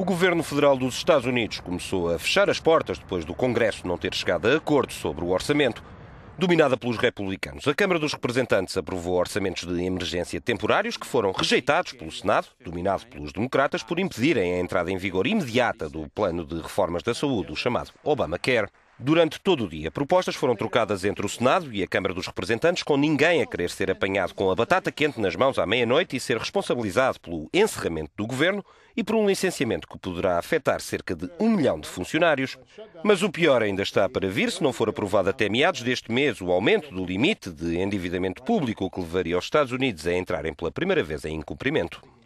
O governo federal dos Estados Unidos começou a fechar as portas depois do Congresso não ter chegado a acordo sobre o orçamento. Dominada pelos republicanos, a Câmara dos Representantes aprovou orçamentos de emergência temporários que foram rejeitados pelo Senado, dominado pelos democratas, por impedirem a entrada em vigor imediata do plano de reformas da saúde, o chamado Obamacare. Durante todo o dia, propostas foram trocadas entre o Senado e a Câmara dos Representantes, com ninguém a querer ser apanhado com a batata quente nas mãos à meia-noite e ser responsabilizado pelo encerramento do governo e por um licenciamento que poderá afetar cerca de um milhão de funcionários. Mas o pior ainda está para vir se não for aprovado até meados deste mês o aumento do limite de endividamento público que levaria os Estados Unidos a entrarem pela primeira vez em incumprimento.